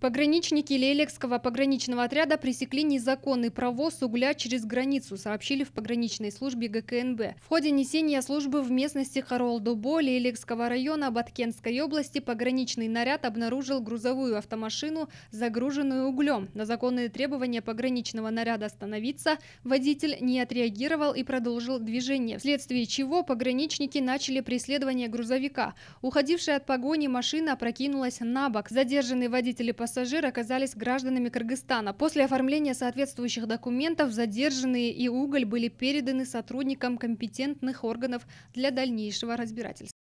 Пограничники Лелекского пограничного отряда пресекли незаконный провоз угля через границу, сообщили в пограничной службе ГКНБ. В ходе несения службы в местности Харол-Дубо Лелекского района Баткенской области пограничный наряд обнаружил грузовую автомашину, загруженную углем. На законные требования пограничного наряда остановиться водитель не отреагировал и продолжил движение, вследствие чего пограничники начали преследование грузовика. Уходившая от погони машина прокинулась на бок. Задержанный водитель и пассажиры оказались гражданами Кыргызстана. После оформления соответствующих документов задержанные и уголь были переданы сотрудникам компетентных органов для дальнейшего разбирательства.